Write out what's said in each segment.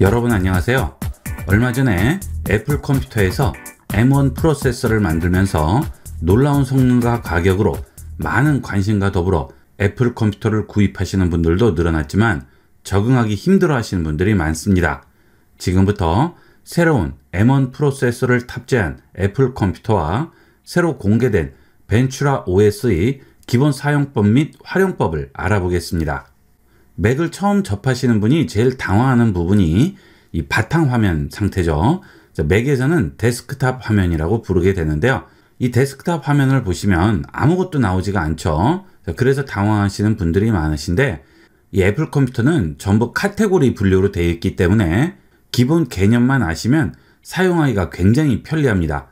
여러분 안녕하세요. 얼마 전에 애플 컴퓨터에서 M1 프로세서를 만들면서 놀라운 성능과 가격으로 많은 관심과 더불어 애플 컴퓨터를 구입하시는 분들도 늘어났지만 적응하기 힘들어 하시는 분들이 많습니다. 지금부터 새로운 M1 프로세서를 탑재한 애플 컴퓨터와 새로 공개된 벤츄라 OS의 기본 사용법 및 활용법을 알아보겠습니다. 맥을 처음 접하시는 분이 제일 당황하는 부분이 이 바탕 화면 상태죠. 맥에서는 데스크탑 화면이라고 부르게 되는데요. 이 데스크탑 화면을 보시면 아무것도 나오지가 않죠. 그래서 당황하시는 분들이 많으신데 이 애플 컴퓨터는 전부 카테고리 분류로 되어 있기 때문에 기본 개념만 아시면 사용하기가 굉장히 편리합니다.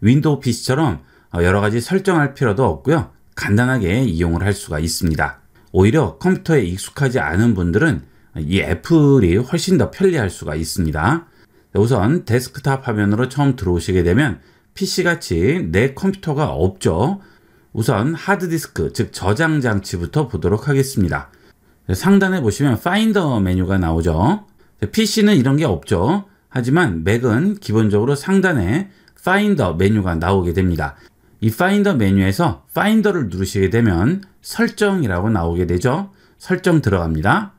윈도우 PC처럼 여러 가지 설정할 필요도 없고요. 간단하게 이용을 할 수가 있습니다. 오히려 컴퓨터에 익숙하지 않은 분들은 이 애플이 훨씬 더 편리할 수가 있습니다. 우선 데스크탑 화면으로 처음 들어오시게 되면 PC같이 내 컴퓨터가 없죠. 우선 하드디스크, 즉 저장장치부터 보도록 하겠습니다. 상단에 보시면 파인더 메뉴가 나오죠. PC는 이런 게 없죠. 하지만 맥은 기본적으로 상단에 파인더 메뉴가 나오게 됩니다. 이 파인더 메뉴에서 파인더를 누르시게 되면 설정이라고 나오게 되죠. 설정 들어갑니다.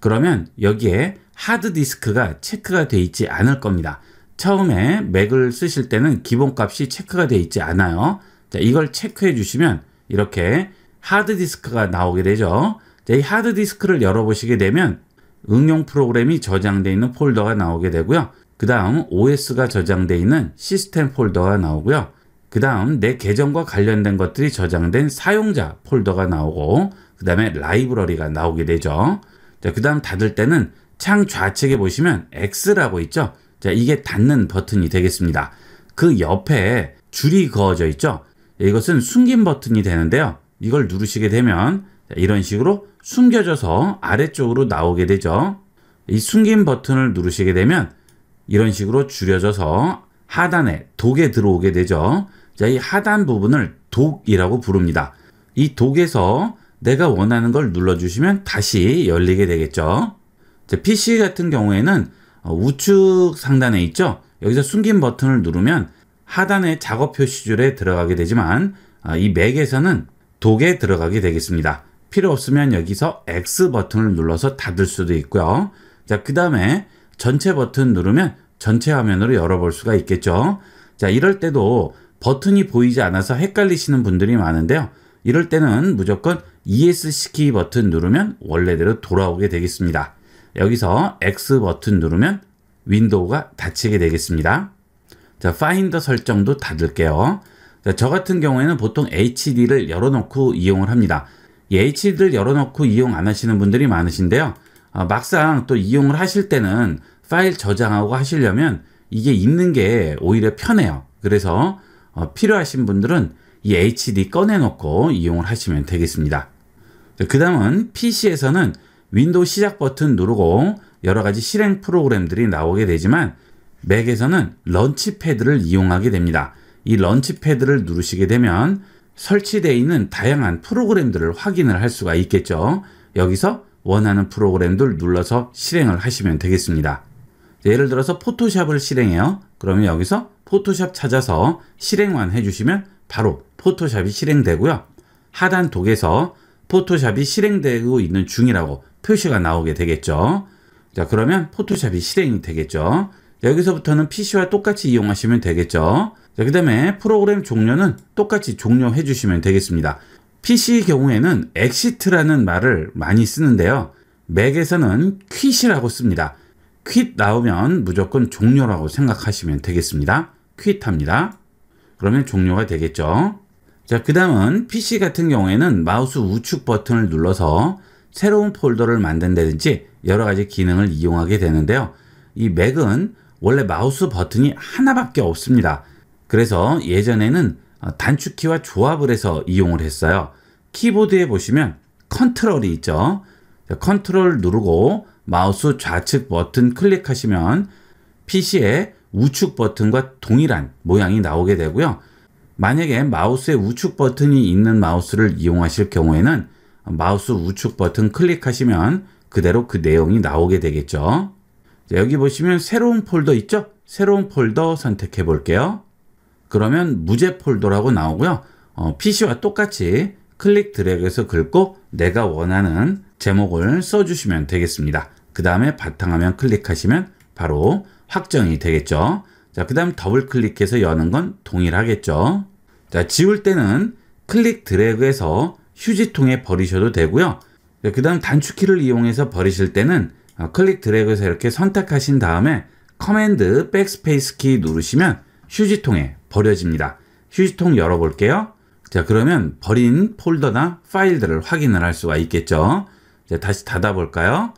그러면 여기에 하드디스크가 체크가 되어 있지 않을 겁니다. 처음에 맥을 쓰실 때는 기본값이 체크가 되어 있지 않아요. 자, 이걸 체크해 주시면 이렇게 하드디스크가 나오게 되죠. 자, 이 하드디스크를 열어보시게 되면 응용 프로그램이 저장되어 있는 폴더가 나오게 되고요. 그 다음 OS가 저장되어 있는 시스템 폴더가 나오고요. 그 다음 내 계정과 관련된 것들이 저장된 사용자 폴더가 나오고 그 다음에 라이브러리가 나오게 되죠. 그 다음 닫을 때는 창 좌측에 보시면 X라고 있죠. 자, 이게 닫는 버튼이 되겠습니다. 그 옆에 줄이 그어져 있죠. 예, 이것은 숨김 버튼이 되는데요. 이걸 누르시게 되면 이런 식으로 숨겨져서 아래쪽으로 나오게 되죠. 이 숨김 버튼을 누르시게 되면 이런 식으로 줄여져서 하단에 독에 들어오게 되죠. 자, 이 하단 부분을 독이라고 부릅니다. 이 독에서 내가 원하는 걸 눌러주시면 다시 열리게 되겠죠. 자, PC 같은 경우에는 어, 우측 상단에 있죠. 여기서 숨긴 버튼을 누르면 하단의 작업 표시줄에 들어가게 되지만 아, 이 맥에서는 독에 들어가게 되겠습니다. 필요 없으면 여기서 X 버튼을 눌러서 닫을 수도 있고요. 자, 그 다음에 전체 버튼 누르면 전체 화면으로 열어볼 수가 있겠죠. 자, 이럴 때도 버튼이 보이지 않아서 헷갈리시는 분들이 많은데요. 이럴 때는 무조건 ESC 버튼 누르면 원래대로 돌아오게 되겠습니다. 여기서 X 버튼 누르면 윈도우가 닫히게 되겠습니다. 자, 파인더 설정도 닫을게요. 자, 저 같은 경우에는 보통 HD를 열어놓고 이용을 합니다. 이 HD를 열어놓고 이용 안 하시는 분들이 많으신데요. 아, 막상 또 이용을 하실 때는 파일 저장하고 하시려면 이게 있는 게 오히려 편해요. 그래서 어, 필요하신 분들은 이 HD 꺼내놓고 이용을 하시면 되겠습니다. 그 다음은 PC에서는 윈도우 시작 버튼 누르고 여러가지 실행 프로그램들이 나오게 되지만 맥에서는 런치패드를 이용하게 됩니다. 이 런치패드를 누르시게 되면 설치되어 있는 다양한 프로그램들을 확인을 할 수가 있겠죠. 여기서 원하는 프로그램들 눌러서 실행을 하시면 되겠습니다. 예를 들어서 포토샵을 실행해요. 그러면 여기서 포토샵 찾아서 실행만 해주시면 바로 포토샵이 실행되고요. 하단 독에서 포토샵이 실행되고 있는 중이라고 표시가 나오게 되겠죠. 자 그러면 포토샵이 실행이 되겠죠. 여기서부터는 PC와 똑같이 이용하시면 되겠죠. 자, 그 다음에 프로그램 종료는 똑같이 종료해 주시면 되겠습니다. PC 의 경우에는 엑시트라는 말을 많이 쓰는데요. 맥에서는 q u 이라고 씁니다. 퀵 나오면 무조건 종료라고 생각하시면 되겠습니다. 퀵합니다. 그러면 종료가 되겠죠. 자, 그 다음은 PC 같은 경우에는 마우스 우측 버튼을 눌러서 새로운 폴더를 만든다든지 여러 가지 기능을 이용하게 되는데요. 이 맥은 원래 마우스 버튼이 하나밖에 없습니다. 그래서 예전에는 단축키와 조합을 해서 이용을 했어요. 키보드에 보시면 컨트롤이 있죠. 컨트롤 누르고 마우스 좌측 버튼 클릭하시면 PC의 우측 버튼과 동일한 모양이 나오게 되고요. 만약에 마우스의 우측 버튼이 있는 마우스를 이용하실 경우에는 마우스 우측 버튼 클릭하시면 그대로 그 내용이 나오게 되겠죠. 여기 보시면 새로운 폴더 있죠? 새로운 폴더 선택해 볼게요. 그러면 무제 폴더라고 나오고요. 어, PC와 똑같이 클릭 드래그해서 긁고 내가 원하는 제목을 써주시면 되겠습니다. 그 다음에 바탕화면 클릭하시면 바로 확정이 되겠죠. 자, 그 다음 더블 클릭해서 여는 건 동일하겠죠. 자, 지울 때는 클릭 드래그해서 휴지통에 버리셔도 되고요. 그 다음 단축키를 이용해서 버리실 때는 어, 클릭 드래그해서 이렇게 선택하신 다음에 커맨드 백스페이스 키 누르시면 휴지통에 버려집니다. 휴지통 열어볼게요. 자 그러면 버린 폴더나 파일들을 확인을 할 수가 있겠죠. 자, 다시 닫아볼까요?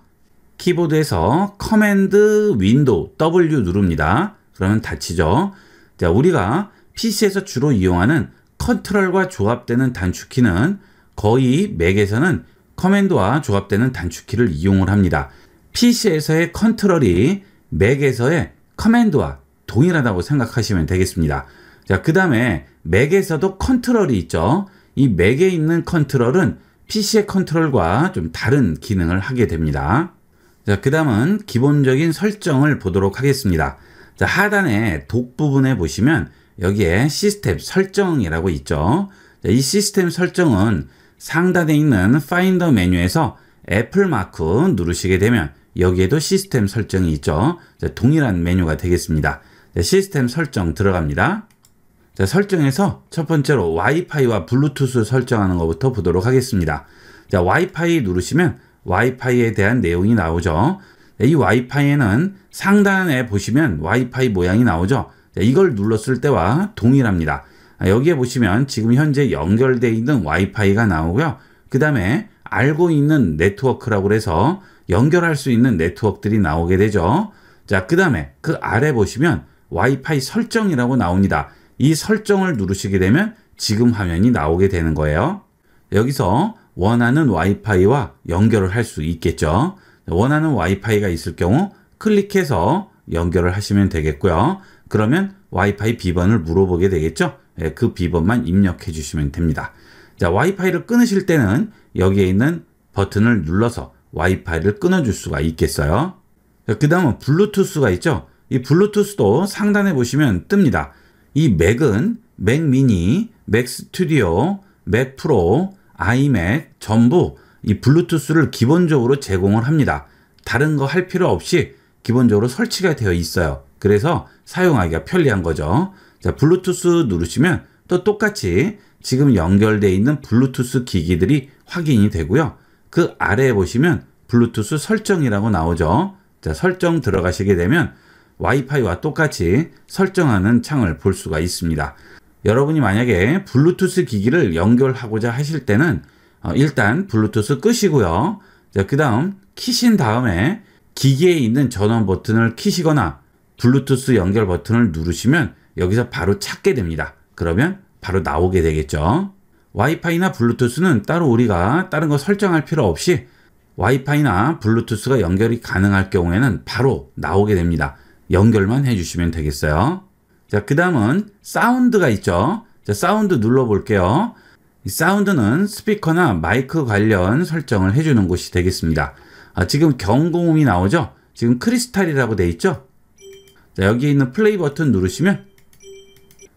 키보드에서 커맨드 윈도우 W 누릅니다. 그러면 닫히죠. 자, 우리가 PC에서 주로 이용하는 컨트롤과 조합되는 단축키는 거의 맥에서는 커맨드와 조합되는 단축키를 이용을 합니다. PC에서의 컨트롤이 맥에서의 커맨드와 동일하다고 생각하시면 되겠습니다. 자, 그 다음에 맥에서도 컨트롤이 있죠. 이 맥에 있는 컨트롤은 PC의 컨트롤과 좀 다른 기능을 하게 됩니다. 자, 그 다음은 기본적인 설정을 보도록 하겠습니다. 자, 하단에 독 부분에 보시면 여기에 시스템 설정이라고 있죠. 자, 이 시스템 설정은 상단에 있는 파인더 메뉴에서 애플 마크 누르시게 되면 여기에도 시스템 설정이 있죠. 자, 동일한 메뉴가 되겠습니다. 자, 시스템 설정 들어갑니다. 자, 설정에서 첫 번째로 와이파이와 블루투스 설정하는 것부터 보도록 하겠습니다. 자, 와이파이 누르시면 와이파이에 대한 내용이 나오죠. 이 와이파이에는 상단에 보시면 와이파이 모양이 나오죠. 네, 이걸 눌렀을 때와 동일합니다. 아, 여기에 보시면 지금 현재 연결되어 있는 와이파이가 나오고요. 그 다음에 알고 있는 네트워크라고 해서 연결할 수 있는 네트워크들이 나오게 되죠. 자, 그 다음에 그 아래 보시면 와이파이 설정이라고 나옵니다. 이 설정을 누르시게 되면 지금 화면이 나오게 되는 거예요. 여기서 원하는 와이파이와 연결을 할 수 있겠죠. 원하는 와이파이가 있을 경우 클릭해서 연결을 하시면 되겠고요. 그러면 와이파이 비번을 물어보게 되겠죠. 예, 그 비번만 입력해 주시면 됩니다. 자, 와이파이를 끊으실 때는 여기에 있는 버튼을 눌러서 와이파이를 끊어줄 수가 있겠어요. 그 다음은 블루투스가 있죠. 이 블루투스도 상단에 보시면 뜹니다. 이 맥은 맥 미니, 맥 스튜디오, 맥 프로, 아이맥 전부 이 블루투스를 기본적으로 제공을 합니다. 다른 거 할 필요 없이 기본적으로 설치가 되어 있어요. 그래서 사용하기가 편리한 거죠. 자, 블루투스 누르시면 또 똑같이 지금 연결되어 있는 블루투스 기기들이 확인이 되고요. 그 아래에 보시면 블루투스 설정이라고 나오죠. 자, 설정 들어가시게 되면 와이파이와 똑같이 설정하는 창을 볼 수가 있습니다. 여러분이 만약에 블루투스 기기를 연결하고자 하실 때는 어, 일단 블루투스 끄시고요. 그 다음 키신 다음에 기기에 있는 전원 버튼을 키시거나 블루투스 연결 버튼을 누르시면 여기서 바로 찾게 됩니다. 그러면 바로 나오게 되겠죠. 와이파이나 블루투스는 따로 우리가 다른 거 설정할 필요 없이 와이파이나 블루투스가 연결이 가능할 경우에는 바로 나오게 됩니다. 연결만 해주시면 되겠어요. 자, 그 다음은 사운드가 있죠. 자, 사운드 눌러볼게요. 이 사운드는 스피커나 마이크 관련 설정을 해주는 곳이 되겠습니다. 아, 지금 경고음이 나오죠? 지금 크리스탈이라고 돼 있죠? 자, 여기 있는 플레이 버튼 누르시면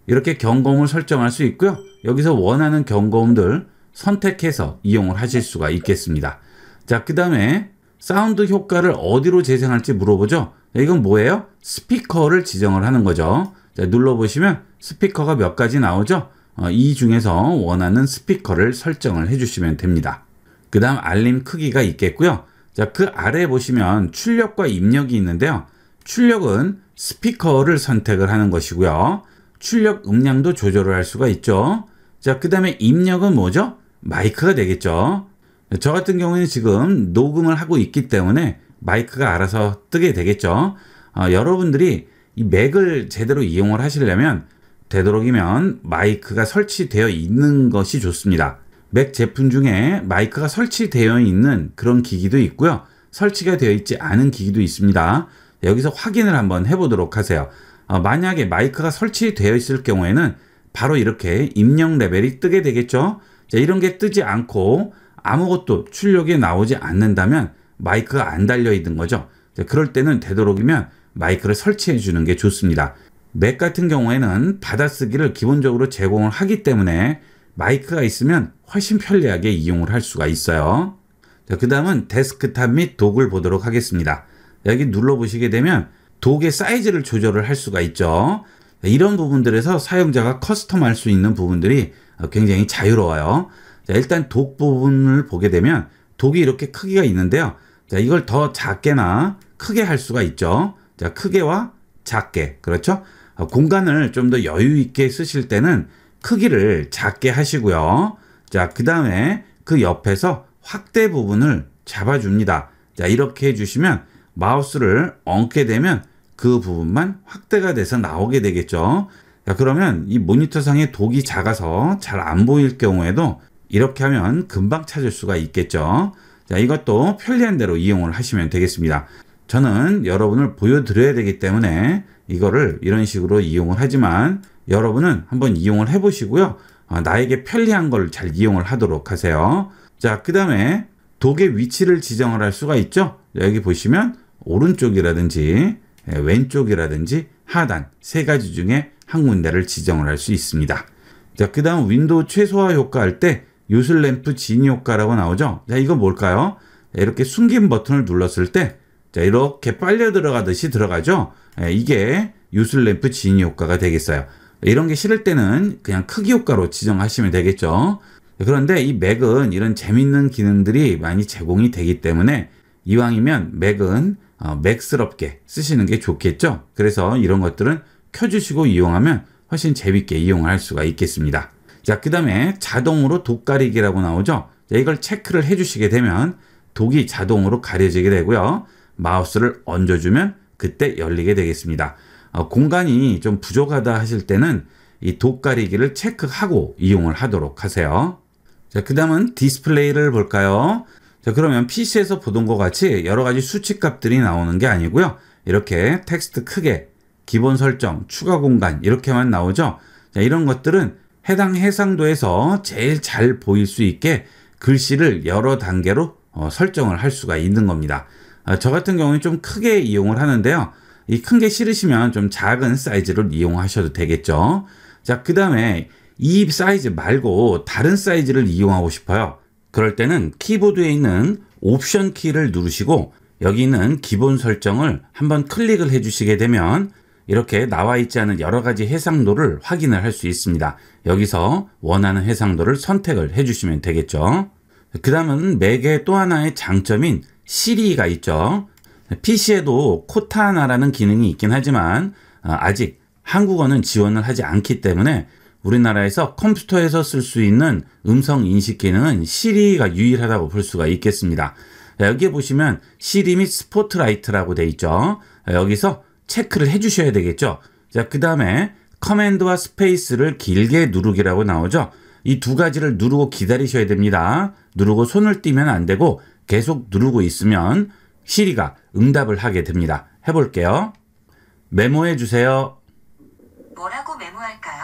이렇게 경고음을 설정할 수 있고요. 여기서 원하는 경고음들 선택해서 이용을 하실 수가 있겠습니다. 자, 그 다음에 사운드 효과를 어디로 재생할지 물어보죠. 이건 뭐예요? 스피커를 지정을 하는 거죠. 눌러보시면 스피커가 몇 가지 나오죠? 어, 이 중에서 원하는 스피커를 설정을 해주시면 됩니다. 그 다음 알림 크기가 있겠고요. 자, 그 아래에 보시면 출력과 입력이 있는데요. 출력은 스피커를 선택을 하는 것이고요. 출력 음량도 조절을 할 수가 있죠. 자, 그 다음에 입력은 뭐죠? 마이크가 되겠죠. 저 같은 경우에는 지금 녹음을 하고 있기 때문에 마이크가 알아서 뜨게 되겠죠. 어, 여러분들이 이 맥을 제대로 이용을 하시려면 되도록이면 마이크가 설치되어 있는 것이 좋습니다. 맥 제품 중에 마이크가 설치되어 있는 그런 기기도 있고요. 설치가 되어 있지 않은 기기도 있습니다. 여기서 확인을 한번 해보도록 하세요. 어, 만약에 마이크가 설치되어 있을 경우에는 바로 이렇게 입력 레벨이 뜨게 되겠죠. 자, 이런 게 뜨지 않고 아무것도 출력이 나오지 않는다면 마이크가 안 달려 있는 거죠. 자, 그럴 때는 되도록이면 마이크를 설치해 주는 게 좋습니다. 맥 같은 경우에는 받아쓰기를 기본적으로 제공을 하기 때문에 마이크가 있으면 훨씬 편리하게 이용을 할 수가 있어요. 그 다음은 데스크탑 및 독을 보도록 하겠습니다. 여기 눌러보시게 되면 독의 사이즈를 조절을 할 수가 있죠. 이런 부분들에서 사용자가 커스텀할 수 있는 부분들이 어, 굉장히 자유로워요. 일단 독 부분을 보게 되면 독이 이렇게 크기가 있는데요. 이걸 더 작게나 크게 할 수가 있죠. 자, 크게와 작게. 그렇죠? 어, 공간을 좀 더 여유 있게 쓰실 때는 크기를 작게 하시고요. 자, 그 다음에 그 옆에서 확대 부분을 잡아줍니다. 자, 이렇게 해주시면 마우스를 얹게 되면 그 부분만 확대가 돼서 나오게 되겠죠. 자, 그러면 이 모니터상의 독이 작아서 잘 안 보일 경우에도 이렇게 하면 금방 찾을 수가 있겠죠. 자, 이것도 편리한 대로 이용을 하시면 되겠습니다. 저는 여러분을 보여드려야 되기 때문에 이거를 이런 식으로 이용을 하지만 여러분은 한번 이용을 해보시고요. 아, 나에게 편리한 걸 잘 이용을 하도록 하세요. 자, 그 다음에 독의 위치를 지정을 할 수가 있죠. 여기 보시면 오른쪽이라든지 예, 왼쪽이라든지 하단 세 가지 중에 한 군데를 지정을 할 수 있습니다. 자, 그 다음 윈도우 최소화 효과 할 때유슬램프진 효과라고 나오죠. 자, 이거 뭘까요? 이렇게 숨김 버튼을 눌렀을 때 자, 이렇게 빨려 들어가듯이 들어가죠. 예, 이게 유슬램프진니 효과가 되겠어요. 이런 게 싫을 때는 그냥 크기 효과로 지정하시면 되겠죠. 그런데 이 맥은 이런 재밌는 기능들이 많이 제공이 되기 때문에 이왕이면 맥은 어, 맥스럽게 쓰시는 게 좋겠죠. 그래서 이런 것들은 켜주시고 이용하면 훨씬 재밌게 이용할 수가 있겠습니다. 자, 그 다음에 자동으로 독 가리기라고 나오죠. 자, 이걸 체크를 해주시게 되면 독이 자동으로 가려지게 되고요. 마우스를 얹어주면 그때 열리게 되겠습니다. 어, 공간이 좀 부족하다 하실 때는 이 돗가리기를 체크하고 이용을 하도록 하세요. 자, 그 다음은 디스플레이를 볼까요? 자, 그러면 PC에서 보던 것 같이 여러 가지 수치 값들이 나오는 게 아니고요. 이렇게 텍스트 크게, 기본 설정, 추가 공간 이렇게만 나오죠. 자, 이런 것들은 해당 해상도에서 제일 잘 보일 수 있게 글씨를 여러 단계로 어, 설정을 할 수가 있는 겁니다. 아, 저 같은 경우는 좀 크게 이용을 하는데요. 이 큰 게 싫으시면 좀 작은 사이즈를 이용하셔도 되겠죠. 자, 그 다음에 이 사이즈 말고 다른 사이즈를 이용하고 싶어요. 그럴 때는 키보드에 있는 옵션 키를 누르시고 여기 있는 기본 설정을 한번 클릭을 해주시게 되면 이렇게 나와 있지 않은 여러 가지 해상도를 확인을 할 수 있습니다. 여기서 원하는 해상도를 선택을 해주시면 되겠죠. 그 다음은 맥의 또 하나의 장점인 시리가 있죠. PC에도 코타나라는 기능이 있긴 하지만 아, 아직 한국어는 지원을 하지 않기 때문에 우리나라에서 컴퓨터에서 쓸 수 있는 음성 인식 기능은 시리가 유일하다고 볼 수가 있겠습니다. 여기에 보시면 시리 및 스포트라이트라고 돼 있죠. 여기서 체크를 해 주셔야 되겠죠. 자, 그 다음에 커맨드와 스페이스를 길게 누르기라고 나오죠. 이 두 가지를 누르고 기다리셔야 됩니다. 누르고 손을 떼면안 되고 계속 누르고 있으면 시리가 응답을 하게 됩니다. 해볼게요. 메모해 주세요. 뭐라고 메모할까요?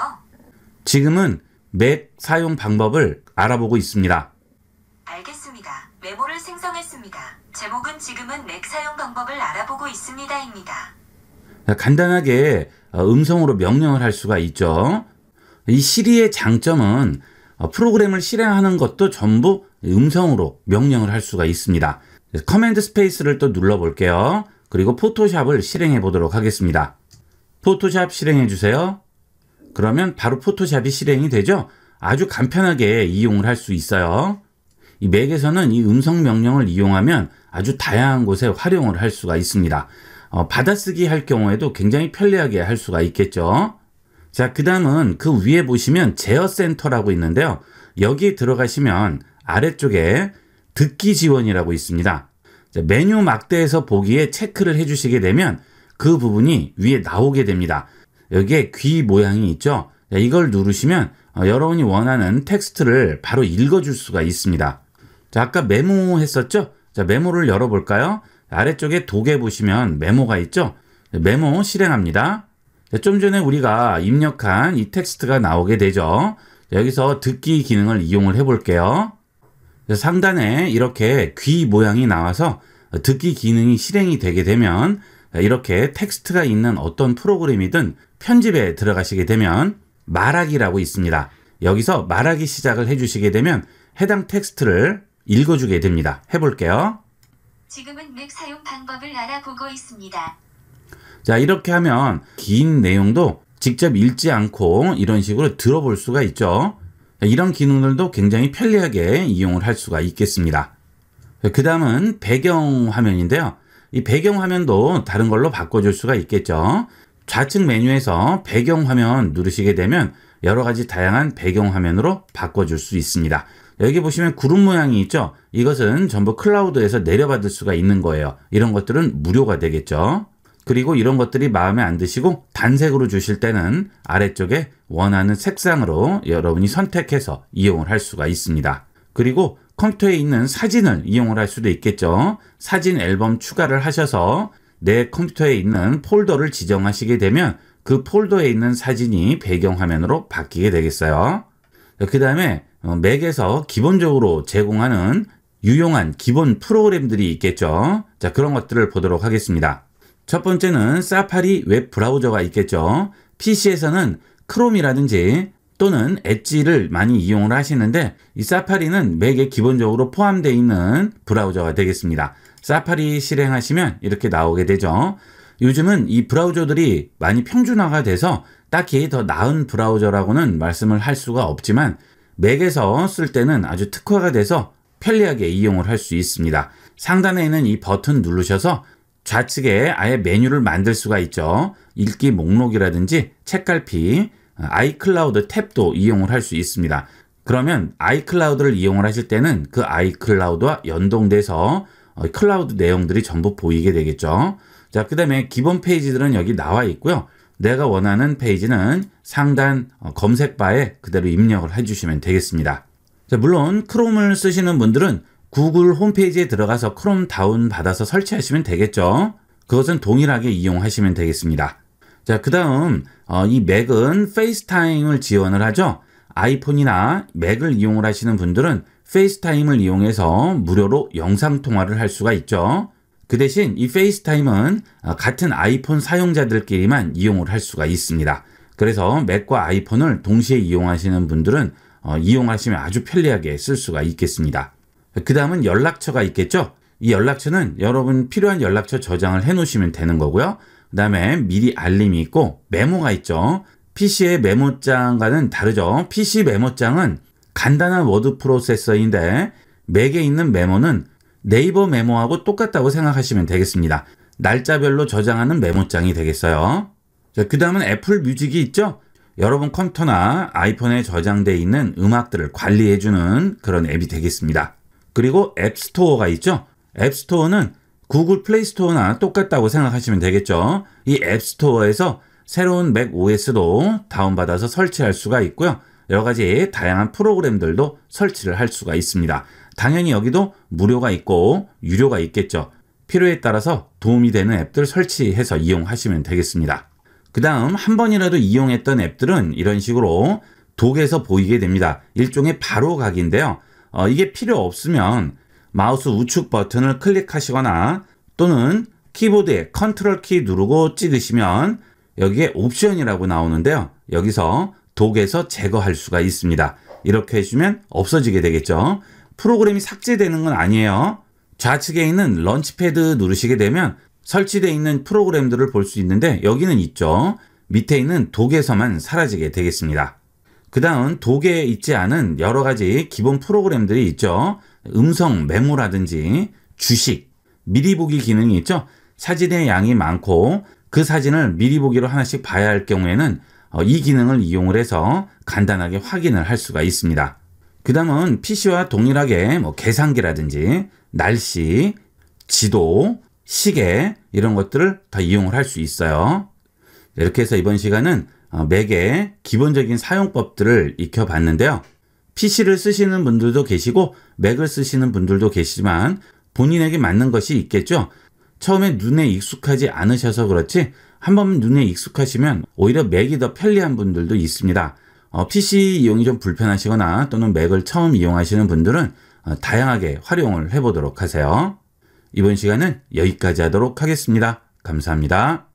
지금은 맥 사용 방법을 알아보고 있습니다. 알겠습니다. 메모를 생성했습니다. 제목은 지금은 맥 사용 방법을 알아보고 있습니다입니다. 간단하게 어, 음성으로 명령을 할 수가 있죠. 이 시리의 장점은 어, 프로그램을 실행하는 것도 전부 음성으로 명령을 할 수가 있습니다. 커맨드 스페이스를 또 눌러볼게요. 그리고 포토샵을 실행해 보도록 하겠습니다. 포토샵 실행해 주세요. 그러면 바로 포토샵이 실행이 되죠? 아주 간편하게 이용을 할 수 있어요. 이 맥에서는 이 음성 명령을 이용하면 아주 다양한 곳에 활용을 할 수가 있습니다. 어, 받아쓰기 할 경우에도 굉장히 편리하게 할 수가 있겠죠. 자, 그 다음은 그 위에 보시면 제어 센터라고 있는데요. 여기에 들어가시면 아래쪽에 듣기 지원이라고 있습니다. 자, 메뉴 막대에서 보기에 체크를 해주시게 되면 그 부분이 위에 나오게 됩니다. 여기에 귀 모양이 있죠. 자, 이걸 누르시면 어, 여러분이 원하는 텍스트를 바로 읽어줄 수가 있습니다. 자, 아까 메모했었죠? 자, 메모를 열어볼까요? 아래쪽에 독에 보시면 메모가 있죠? 메모 실행합니다. 좀 전에 우리가 입력한 이 텍스트가 나오게 되죠. 여기서 듣기 기능을 이용을 해 볼게요. 상단에 이렇게 귀 모양이 나와서 듣기 기능이 실행이 되게 되면 이렇게 텍스트가 있는 어떤 프로그램이든 편집에 들어가시게 되면 말하기라고 있습니다. 여기서 말하기 시작을 해주시게 되면 해당 텍스트를 읽어주게 됩니다. 해볼게요. 지금은 맥 사용 방법을 알아보고 있습니다. 자, 이렇게 하면 긴 내용도 직접 읽지 않고 이런 식으로 들어볼 수가 있죠. 이런 기능들도 굉장히 편리하게 이용을 할 수가 있겠습니다. 그 다음은 배경 화면인데요. 이 배경 화면도 다른 걸로 바꿔줄 수가 있겠죠. 좌측 메뉴에서 배경 화면 누르시게 되면 여러 가지 다양한 배경 화면으로 바꿔줄 수 있습니다. 여기 보시면 구름 모양이 있죠. 이것은 전부 클라우드에서 내려받을 수가 있는 거예요. 이런 것들은 무료가 되겠죠. 그리고 이런 것들이 마음에 안 드시고 단색으로 주실 때는 아래쪽에 원하는 색상으로 여러분이 선택해서 이용을 할 수가 있습니다. 그리고 컴퓨터에 있는 사진을 이용을 할 수도 있겠죠. 사진 앨범 추가를 하셔서 내 컴퓨터에 있는 폴더를 지정하시게 되면 그 폴더에 있는 사진이 배경화면으로 바뀌게 되겠어요. 그 다음에 어, 맥에서 기본적으로 제공하는 유용한 기본 프로그램들이 있겠죠. 자, 그런 것들을 보도록 하겠습니다. 첫 번째는 사파리 웹 브라우저가 있겠죠. PC에서는 크롬이라든지 또는 엣지를 많이 이용을 하시는데 이 사파리는 맥에 기본적으로 포함되어 있는 브라우저가 되겠습니다. 사파리 실행하시면 이렇게 나오게 되죠. 요즘은 이 브라우저들이 많이 평준화가 돼서 딱히 더 나은 브라우저라고는 말씀을 할 수가 없지만 맥에서 쓸 때는 아주 특화가 돼서 편리하게 이용을 할 수 있습니다. 상단에 있는 이 버튼 누르셔서 좌측에 아예 메뉴를 만들 수가 있죠. 읽기 목록이라든지 책갈피, 아이클라우드 탭도 이용을 할 수 있습니다. 그러면 아이클라우드를 이용을 하실 때는 그 아이클라우드와 연동돼서 어, 클라우드 내용들이 전부 보이게 되겠죠. 자, 그 다음에 기본 페이지들은 여기 나와 있고요. 내가 원하는 페이지는 상단 어, 검색바에 그대로 입력을 해주시면 되겠습니다. 자, 물론 크롬을 쓰시는 분들은 구글 홈페이지에 들어가서 크롬 다운받아서 설치하시면 되겠죠. 그것은 동일하게 이용하시면 되겠습니다. 자, 그 다음 어, 이 맥은 페이스타임을 지원을 하죠. 아이폰이나 맥을 이용을 하시는 분들은 페이스타임을 이용해서 무료로 영상통화를 할 수가 있죠. 그 대신 이 페이스타임은 어, 같은 아이폰 사용자들끼리만 이용을 할 수가 있습니다. 그래서 맥과 아이폰을 동시에 이용하시는 분들은 어, 이용하시면 아주 편리하게 쓸 수가 있겠습니다. 그 다음은 연락처가 있겠죠. 이 연락처는 여러분 필요한 연락처 저장을 해 놓으시면 되는 거고요. 그 다음에 미리 알림이 있고 메모가 있죠. PC의 메모장과는 다르죠. PC 메모장은 간단한 워드 프로세서인데 맥에 있는 메모는 네이버 메모하고 똑같다고 생각하시면 되겠습니다. 날짜별로 저장하는 메모장이 되겠어요. 그 다음은 애플 뮤직이 있죠. 여러분 컴퓨터나 아이폰에 저장되어 있는 음악들을 관리해주는 그런 앱이 되겠습니다. 그리고 앱스토어가 있죠. 앱스토어는 구글 플레이스토어나 똑같다고 생각하시면 되겠죠. 이 앱스토어에서 새로운 맥 OS도 다운받아서 설치할 수가 있고요. 여러 가지 다양한 프로그램들도 설치를 할 수가 있습니다. 당연히 여기도 무료가 있고 유료가 있겠죠. 필요에 따라서 도움이 되는 앱들 설치해서 이용하시면 되겠습니다. 그 다음 한 번이라도 이용했던 앱들은 이런 식으로 독에서 보이게 됩니다. 일종의 바로각인데요. 어, 이게 필요 없으면 마우스 우측 버튼을 클릭하시거나 또는 키보드에 컨트롤 키 누르고 찍으시면 여기에 옵션이라고 나오는데요. 여기서 독에서 제거할 수가 있습니다. 이렇게 해주면 없어지게 되겠죠. 프로그램이 삭제되는 건 아니에요. 좌측에 있는 런치패드 누르시게 되면 설치되어 있는 프로그램들을 볼 수 있는데 여기는 있죠. 밑에 있는 독에서만 사라지게 되겠습니다. 그 다음 독에 있지 않은 여러 가지 기본 프로그램들이 있죠. 음성 메모라든지 주식, 미리 보기 기능이 있죠. 사진의 양이 많고 그 사진을 미리 보기로 하나씩 봐야 할 경우에는 어, 이 기능을 이용을 해서 간단하게 확인을 할 수가 있습니다. 그 다음은 PC와 동일하게 뭐 계산기라든지 날씨, 지도, 시계 이런 것들을 다 이용을 할 수 있어요. 이렇게 해서 이번 시간은 어, 맥의 기본적인 사용법들을 익혀봤는데요. PC를 쓰시는 분들도 계시고 맥을 쓰시는 분들도 계시지만 본인에게 맞는 것이 있겠죠. 처음에 눈에 익숙하지 않으셔서 그렇지 한번 눈에 익숙하시면 오히려 맥이 더 편리한 분들도 있습니다. 어, PC 이용이 좀 불편하시거나 또는 맥을 처음 이용하시는 분들은 어, 다양하게 활용을 해보도록 하세요. 이번 시간은 여기까지 하도록 하겠습니다. 감사합니다.